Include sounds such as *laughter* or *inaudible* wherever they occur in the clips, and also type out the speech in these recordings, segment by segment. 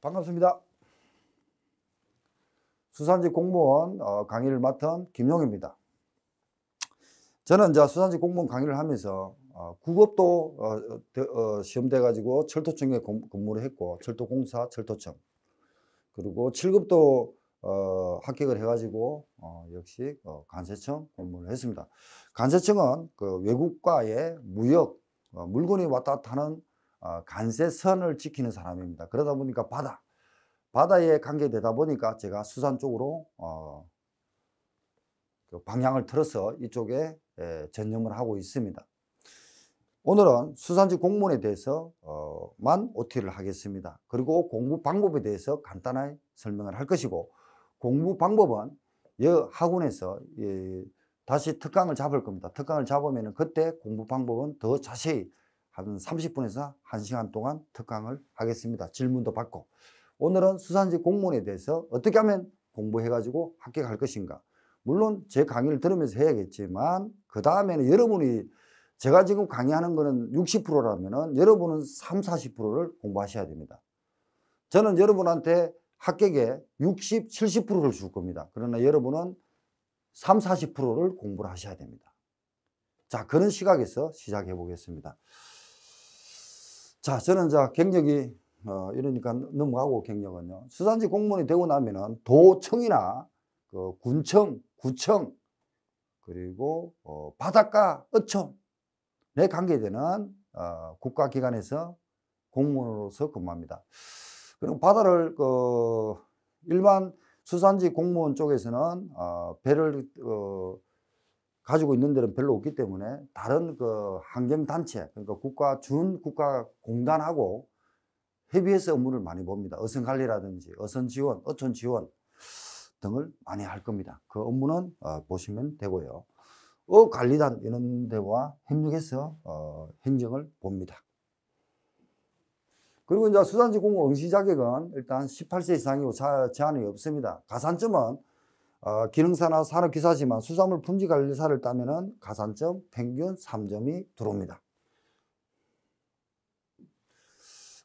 반갑습니다. 수산지 공무원 어, 강의를 맡은 김용입니다. 저는 이제 수산지 공무원 강의를 하면서 어, 국업도 어, 시험 돼가지고 철도청에 근무를 했고 철도공사, 철도청 그리고 7급도 합격을 해가지고 역시 어, 세청 공무를 했습니다. 간세청은 그 외국과의 무역, 물건이 왔다 갔다 하는 간세선을 어, 지키는 사람입니다. 그러다 보니까 바다, 바다에 관계되다 보니까 제가 수산 쪽으로 어, 그 방향을 틀어서 이쪽에 예, 전념을 하고 있습니다. 오늘은 수산지 공무원에 대해서만 어, OT를 하겠습니다. 그리고 공부 방법에 대해서 간단하게 설명을 할 것이고 공부 방법은 여 학원에서 예, 다시 특강을 잡을 겁니다. 특강을 잡으면 그때 공부 방법은 더 자세히 한 30분에서 1시간 동안 특강을 하겠습니다. 질문도 받고. 오늘은 수산지 공무원에 대해서 어떻게 하면 공부해가지고 합격할 것인가. 물론 제 강의를 들으면서 해야겠지만 그 다음에는 여러분이 제가 지금 강의하는 거는 60%라면은 여러분은 3, 40%를 공부하셔야 됩니다. 저는 여러분한테 합격에 60, 70%를 줄 겁니다. 그러나 여러분은 3, 40%를 공부를 하셔야 됩니다. 자, 그런 시각에서 시작해 보겠습니다. 자, 저는 자, 경력이, 어, 이러니까 넘어가고 경력은요. 수산지 공무원이 되고 나면은 도청이나 그 군청, 구청, 그리고 어, 바닷가 어촌에 관계되는 어, 국가기관에서 공무원으로서 근무합니다. 그리고 바다를 그 일반 수산지 공무원 쪽에서는 어, 배를 어, 가지고 있는 데는 별로 없기 때문에 다른 그 환경단체, 그러니까 국가, 준 국가공단하고 협의해서 업무를 많이 봅니다. 어선 관리라든지 어선 지원, 어촌 지원 등을 많이 할 겁니다. 그 업무는 어, 보시면 되고요. 어 관리단 이런 데와 협력해서 어, 행정을 봅니다. 그리고 이제 수산지 공업 응시 자격은 일단 18세 이상이고 제한이 없습니다. 가산점은 어, 기능사나 산업기사지만 수산물 품질관리사를 따면은 가산점 평균 3점이 들어옵니다.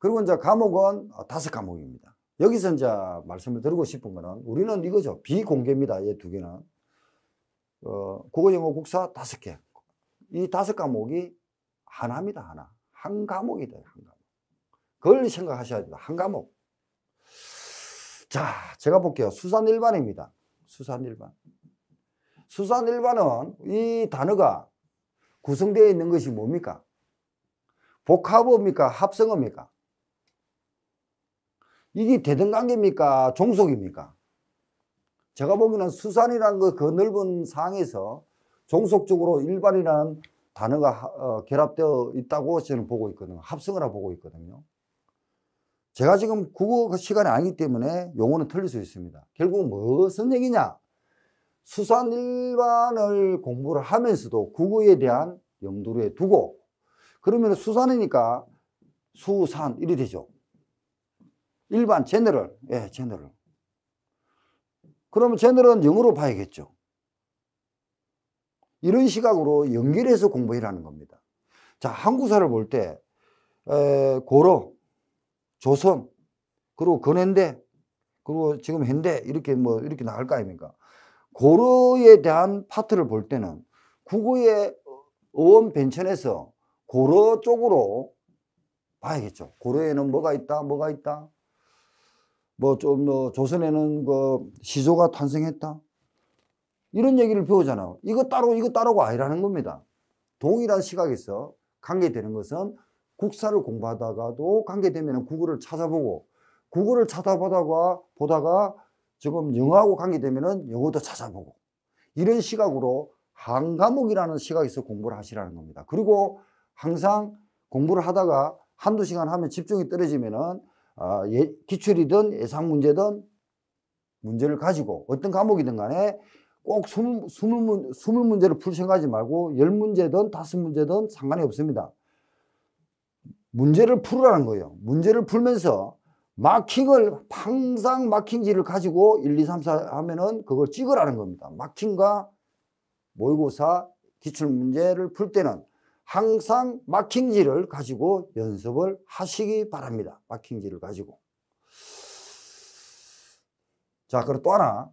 그리고 이제 과목은 어, 다섯 과목입니다. 여기서 이제 말씀을 드리고 싶은 거는 우리는 이거죠. 비공개입니다. 얘 두 개는. 어, 국어, 영어, 국사 다섯 개. 이 다섯 과목이 하나입니다. 하나. 한 과목이 돼요. 한 과목. 그걸 생각하셔야 됩니다. 한 과목. 자, 제가 볼게요. 수산 일반입니다. 수산일반. 수산일반은 이 단어가 구성되어 있는 것이 뭡니까? 복합어입니까? 합성어입니까? 이게 대등관계입니까? 종속입니까? 제가 보기에는 수산이라는 그, 그 넓은 상에서 종속적으로 일반이라는 단어가 어, 결합되어 있다고 저는 보고 있거든요. 합성어라 보고 있거든요. 제가 지금 국어 그 시간이 아니기 때문에 용어는 틀릴 수 있습니다. 결국 무슨 얘기냐? 수산 일반을 공부를 하면서도 국어에 대한 염두에 두고 그러면 수산이니까 수산 이리 되죠. 일반 제너럴, 예, 제너럴. 그러면 제너럴은 영어로 봐야겠죠. 이런 시각으로 연결해서 공부해라는 겁니다. 자, 한국사를 볼 때 고로, 조선, 그리고 근현대, 그리고 지금 현대 이렇게 뭐 이렇게 나갈 거 아닙니까? 고로에 대한 파트를 볼 때는 국어의 어원 변천에서 고로 쪽으로 봐야겠죠. 고로에는 뭐가 있다, 뭐가 있다. 뭐좀 뭐 조선에는 그 시조가 탄생했다. 이런 얘기를 배우잖아요. 이거 따로 이거 따로가 아니라는 겁니다. 동일한 시각에서 관계되는 것은 국사를 공부하다가도 관계되면 국어를 찾아보고 국어를 찾아보다가 보다가 지금 영어하고 관계되면 영어도 찾아보고 이런 시각으로 한 과목이라는 시각에서 공부를 하시라는 겁니다. 그리고 항상 공부를 하다가 한두 시간 하면 집중이 떨어지면은 아, 예, 기출이든 예상 문제든 문제를 가지고 어떤 과목이든 간에 꼭 20, 20, 20문제를 풀 생각하지 말고 10문제든 5문제든 상관이 없습니다. 문제를 풀으라는 거예요. 문제를 풀면서 마킹을 항상 마킹지를 가지고 1, 2, 3, 4 하면은 그걸 찍으라는 겁니다. 마킹과 모의고사 기출 문제를 풀 때는 항상 마킹지를 가지고 연습을 하시기 바랍니다. 마킹지를 가지고. 자, 그리고 또 하나.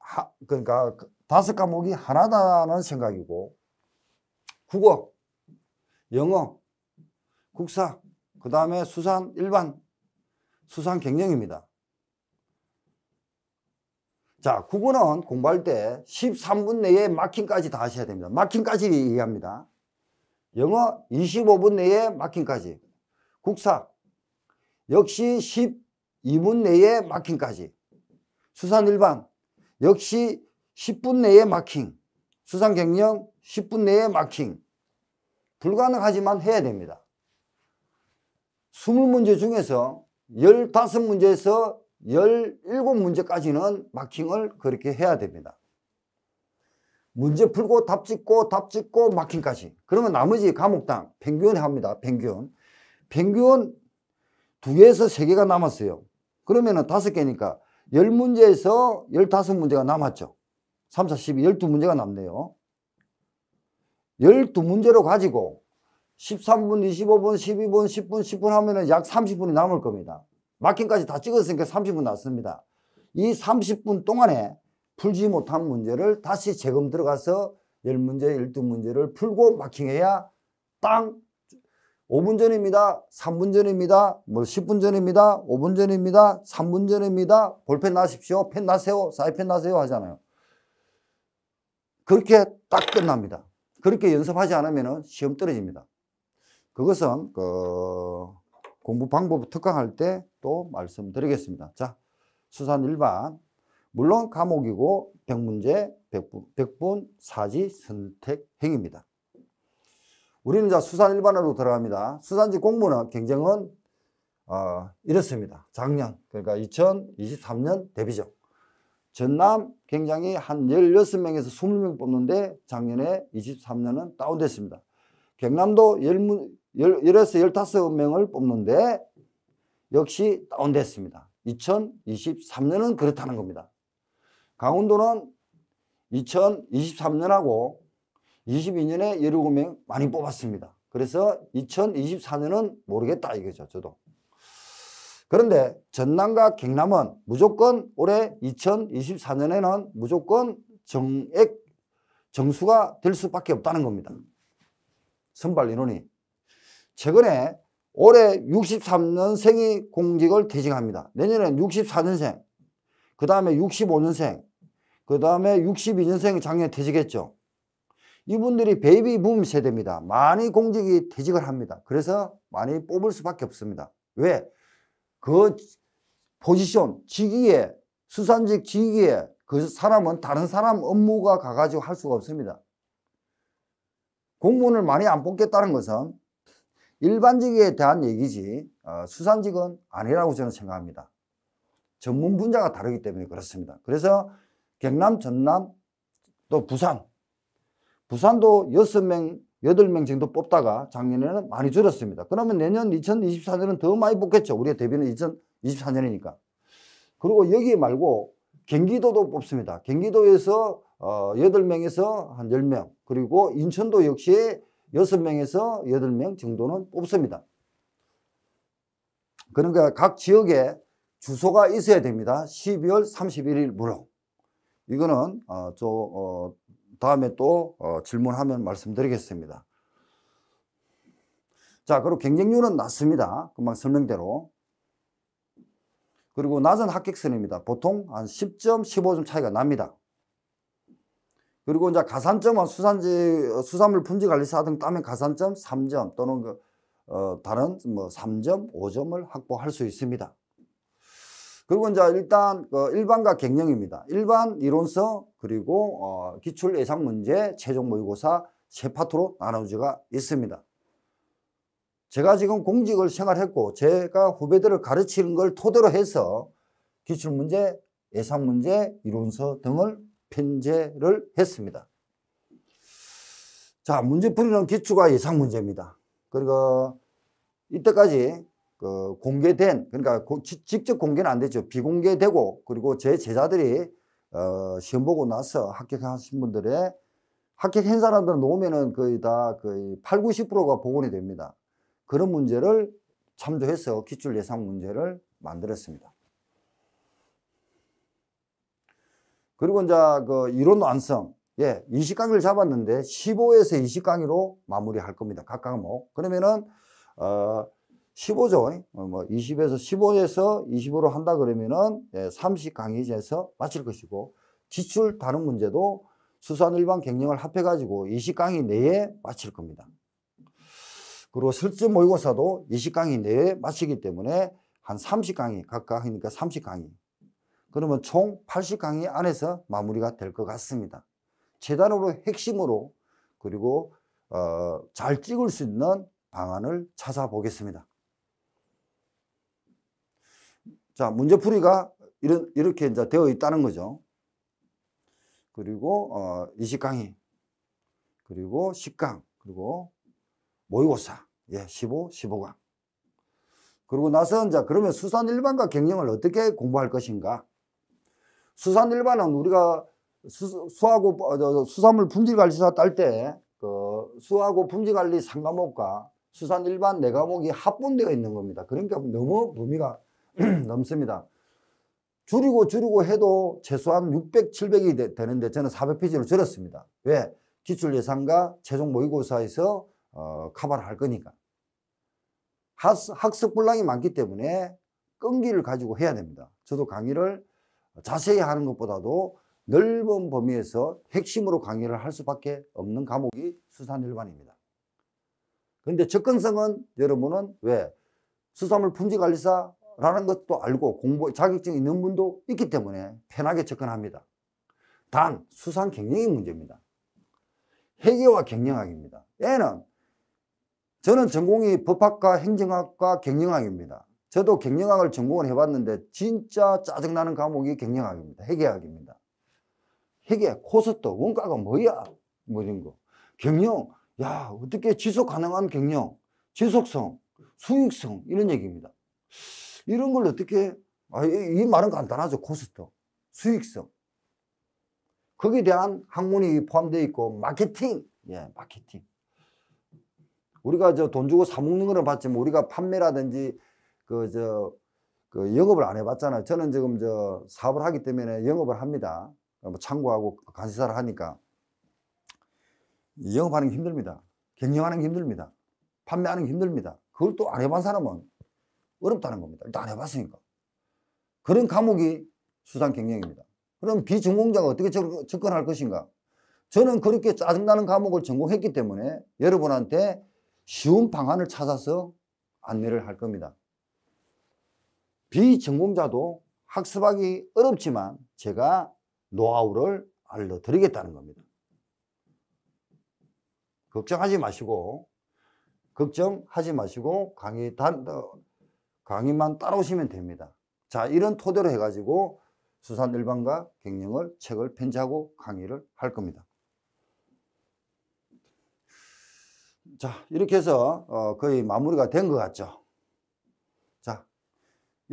하, 그러니까 그 다섯 과목이 하나다는 생각이고 국어, 영어, 국사, 그 다음에 수산 일반, 수산 경영입니다. 자, 국어는 공부할 때 13분 내에 마킹까지 다 하셔야 됩니다. 마킹까지 이해합니다. 영어 25분 내에 마킹까지. 국사 역시 12분 내에 마킹까지. 수산 일반 역시 10분 내에 마킹. 수산 경영 10분 내에 마킹. 불가능하지만 해야 됩니다. 2 0 문제 중에서 1 5 문제에서 1 7 문제까지는 마킹을 그렇게 해야 됩니다. 문제 풀고 답 짓고 답 짓고 마킹까지. 그러면 나머지 과목당 평균 합니다. 평균. 평균 두 개에서 세 개가 남았어요. 그러면은 다 개니까 열 문제에서 열다 문제가 남았죠. 3, 4, 12, 열두 문제가 남네요. 열두 문제로 가지고 13분, 25분, 12분, 10분, 10분 하면은 약 30분이 남을 겁니다. 마킹까지 다 찍었으니까 30분 났습니다. 이 30분 동안에 풀지 못한 문제를 다시 재검 들어가서 10문제, 12문제를 풀고 마킹해야 땅 5분 전입니다. 3분 전입니다. 뭐 10분 전입니다. 5분 전입니다. 3분 전입니다. 볼펜 나십시오펜나세요 사이펜 나세요 하잖아요. 그렇게 딱 끝납니다. 그렇게 연습하지 않으면 시험 떨어집니다. 그것은 그 공부 방법 특강할 때 또 말씀드리겠습니다. 자, 수산 1반. 물론 과목이고 100문제 100분, 100분 사지 선택 행입니다. 위 우리는 자 수산 1반으로 들어갑니다. 수산지 공무는 경쟁은 어, 이렇습니다. 작년 그러니까 2023년 대비죠. 전남 굉장히 한 16명에서 20명 뽑는데 작년에 23년은 다운됐습니다. 경남도 10문, 열에서 열다섯 명을 뽑는데 역시 다운됐습니다. 2023년은 그렇다는 겁니다. 강원도는 2023년하고 22년에 17명 많이 뽑았습니다. 그래서 2024년은 모르겠다 이거죠. 저도. 그런데 전남과 경남은 무조건 올해 2024년에는 무조건 정액 정수가 될 수밖에 없다는 겁니다. 선발 인원이. 최근에 올해 63년생이 공직을 퇴직합니다. 내년엔 64년생, 그 다음에 65년생, 그 다음에 62년생 작년에 퇴직했죠. 이분들이 베이비 붐 세대입니다. 많이 공직이 퇴직을 합니다. 그래서 많이 뽑을 수밖에 없습니다. 왜? 그 포지션, 직위에, 수산직 직위에 그 사람은 다른 사람 업무가 가가지고 할 수가 없습니다. 공무원을 많이 안 뽑겠다는 것은 일반직에 대한 얘기지 어, 수산직은 아니라고 저는 생각합니다. 전문 분야가 다르기 때문에 그렇습니다. 그래서 경남, 전남, 또 부산. 부산도 6명, 8명 정도 뽑다가 작년에는 많이 줄었습니다. 그러면 내년 2024년은 더 많이 뽑겠죠. 우리의 대비는 2024년이니까. 그리고 여기 말고 경기도도 뽑습니다. 경기도에서 어, 8명에서 한 10명. 그리고 인천도 역시 6 명에서 8명 정도는 뽑습니다. 그러니까 각 지역에 주소가 있어야 됩니다. 12월 31일 무로. 이거는 어, 저 어, 다음에 또 어, 질문하면 말씀드리겠습니다. 자, 그리고 경쟁률은 낮습니다. 금방 설명대로. 그리고 낮은 합격선입니다. 보통 한 10점, 15점 차이가 납니다. 그리고 이제 가산점은 수산지 어, 수산물 품질 관리사 등 따면 가산점 3점 또는 그 어, 다른 뭐 3점, 5점을 확보할 수 있습니다. 그리고 이제 일단 그 일반과 갱령입니다. 일반 이론서 그리고 어, 기출 예상 문제, 최종 모의고사 세 파트로 나눠지가 있습니다. 제가 지금 공직을 생활했고 제가 후배들을 가르치는 걸 토대로 해서 기출문제, 예상문제, 이론서 등을 편제를 했습니다. 자, 문제 풀이는 기초가 예상 문제입니다. 그리고 이때까지 그 공개된, 그러니까 고, 지, 직접 공개는 안 되죠. 비공개되고, 그리고 제 제자들이 어, 시험 보고 나서 합격하신 분들의 합격한 사람들 놓으면은 거의 다 거의 8, 90%가 복원이 됩니다. 그런 문제를 참조해서 기출 예상 문제를 만들었습니다. 그리고 이제 그 이론 완성. 예, 20강의를 잡았는데 15에서 20강의로 마무리할 겁니다. 각과 뭐. 그러면은 어 15죠. 어, 뭐 20에서 15에서 2 5로 한다 그러면은 예, 30강의에서 마칠 것이고 지출 다른 문제도 수산 일반 경영을 합해 가지고 20강의 내에 마칠 겁니다. 그리고 실제 모의고사도 20강의 내에 마치기 때문에 한 30강의 각각 하니까 30강의 그러면 총 80강의 안에서 마무리가 될 것 같습니다. 최단으로 핵심으로 그리고 어, 잘 찍을 수 있는 방안을 찾아보겠습니다. 자, 문제풀이가 이런, 이렇게 이제 되어 있다는 거죠. 그리고 어, 20강의, 그리고 10강, 그리고 모의고사, 예, 15, 15강. 그리고 나서 이제 그러면 수산 일반과 경영을 어떻게 공부할 것인가? 수산 일반은 우리가 수, 수하고 어, 수산물 품질관리사 딸 때 그 수하고 품질관리 상과목과 수산 일반 네 과목이 합본되어 있는 겁니다. 그러니까 너무 범위가 *clears throat* 넘습니다. 줄이고 줄이고 해도 최소한 600, 700이 되, 는데 저는 400페이지로 줄였습니다. 왜? 기출 예상과 최종 모의고사에서 어, 커버를 할 거니까. 학습 분량이 많기 때문에 끈기를 가지고 해야 됩니다. 저도 강의를 자세히 하는 것보다도 넓은 범위에서 핵심으로 강의를 할 수밖에 없는 과목이 수산일반입니다. 그런데 접근성은 여러분은 왜 수산물 품질관리사라는 것도 알고 공부 자격증 있는 분도 있기 때문에 편하게 접근합니다. 단 수산 경영이 문제입니다. 회계와 경영학입니다. 얘는 저는 전공이 법학과 행정학과 경영학입니다. 저도 경영학을 전공을 해봤는데 진짜 짜증나는 과목이 경영학입니다. 회계학입니다. 회계, 코스트, 원가가 뭐야? 뭐 이런 거. 경영, 야 어떻게 지속 가능한 경영, 지속성, 수익성 이런 얘기입니다. 이런 걸 어떻게 아, 이, 이 말은 간단하죠. 코스트, 수익성. 거기에 대한 학문이 포함되어 있고 마케팅, 예, 마케팅. 우리가 저 돈 주고 사 먹는 거는 봤지만 우리가 판매라든지 그, 저, 그 영업을 안 해봤잖아요. 저는 지금 저 사업을 하기 때문에 영업을 합니다. 뭐 창고하고 간세사를 하니까. 영업하는 게 힘듭니다. 경영하는 게 힘듭니다. 판매하는 게 힘듭니다. 그걸 또 안 해본 사람은 어렵다는 겁니다. 일단 안 해봤으니까. 그런 과목이 수상 경영입니다. 그럼 비전공자가 어떻게 접근할 것인가? 저는 그렇게 짜증나는 과목을 전공했기 때문에 여러분한테 쉬운 방안을 찾아서 안내를 할 겁니다. 비전공자도 학습하기 어렵지만 제가 노하우를 알려드리겠다는 겁니다. 걱정하지 마시고 걱정하지 마시고 강의 단, 어, 강의만 따라오시면 됩니다. 자 이런 토대로 해가지고 수산 일반과 경영을 책을 편지하고 강의를 할 겁니다. 자 이렇게 해서 어, 거의 마무리가 된 것 같죠.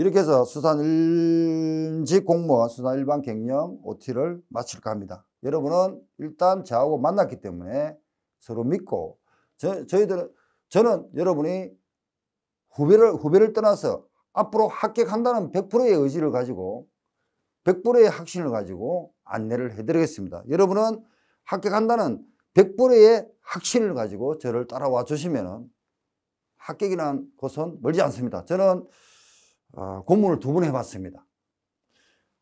이렇게 해서 수산일직 공무원 수산 일반 경영 OT를 마칠까 합니다. 여러분은 일단 저하고 만났기 때문에 서로 믿고 저, 저희들은 저는 여러분이 후배를 후배를 떠나서 앞으로 합격한다는 100%의 의지를 가지고 100%의 확신을 가지고 안내를 해드리겠습니다. 여러분은 합격한다는 100%의 확신을 가지고 저를 따라와 주시면 합격이란 것은 멀지 않습니다. 저는 어, 공문을 두 번 해봤습니다.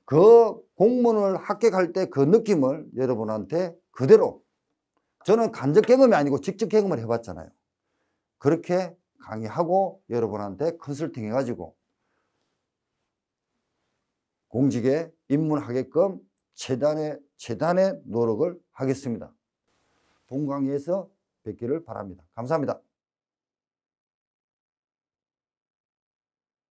그 공문을 합격할 때 그 느낌을 여러분한테 그대로 저는 간접 경험이 아니고 직접 경험을 해봤잖아요. 그렇게 강의하고 여러분한테 컨설팅 해가지고 공직에 입문하게끔 최단의 최단의 노력을 하겠습니다. 동강에서 뵙기를 바랍니다. 감사합니다.